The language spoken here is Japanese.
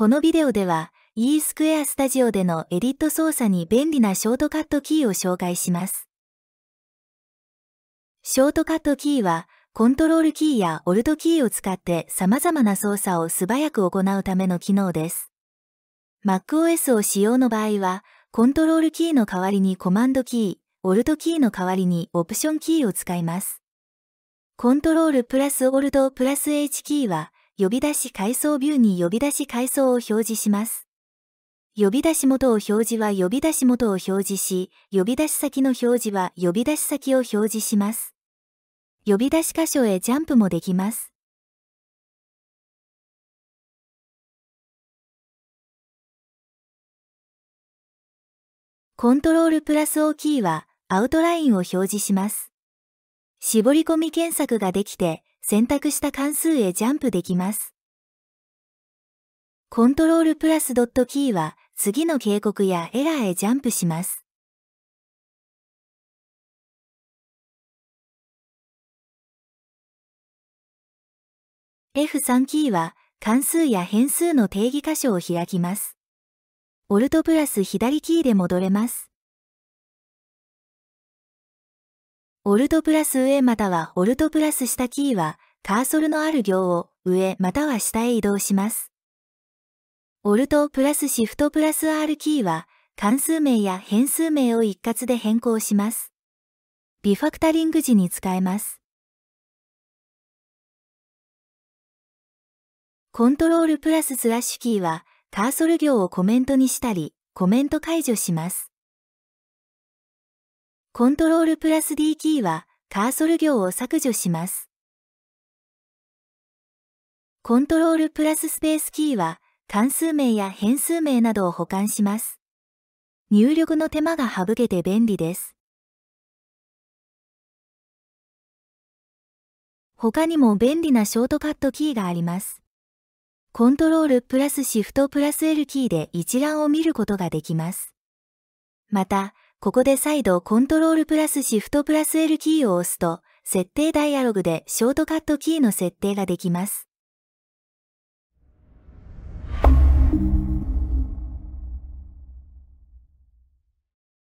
このビデオでは E スクエアスタジオでのエディット操作に便利なショートカットキーを紹介します。ショートカットキーはコントロールキーやオルトキーを使って様々な操作を素早く行うための機能です。MacOS を使用の場合はコントロールキーの代わりにコマンドキー、オルトキーの代わりにオプションキーを使います。コントロールプラスオルトプラス H キーは呼び出し階層ビューに呼び出し階層を表示します。呼び出し元を表示は呼び出し元を表示し、呼び出し先の表示は呼び出し先を表示します。呼び出し箇所へジャンプもできます。コントロールプラスオキーはアウトラインを表示します。絞り込み検索ができて、選択した関数へジャンプできます。コントロールプラスドットキーは次の警告やエラーへジャンプします。F3 キーは関数や変数の定義箇所を開きます。オルトプラス左キーで戻れます。オルトプラス上またはオルトプラス下キーはカーソルのある行を上または下へ移動します。Alt プラス Shift プラス R キーは関数名や変数名を一括で変更します。リファクタリング時に使えます。コントロールプラススラッシュキーはカーソル行をコメントにしたり、コメント解除します。コントロールプラス D キーはカーソル行を削除します。コントロールプラススペースキーは関数名や変数名などを保管します。入力の手間が省けて便利です。他にも便利なショートカットキーがあります。コントロールプラスシフトプラス L キーで一覧を見ることができます。また、ここで再度コントロールプラスシフトプラス L キーを押すと、設定ダイアログでショートカットキーの設定ができます。thank you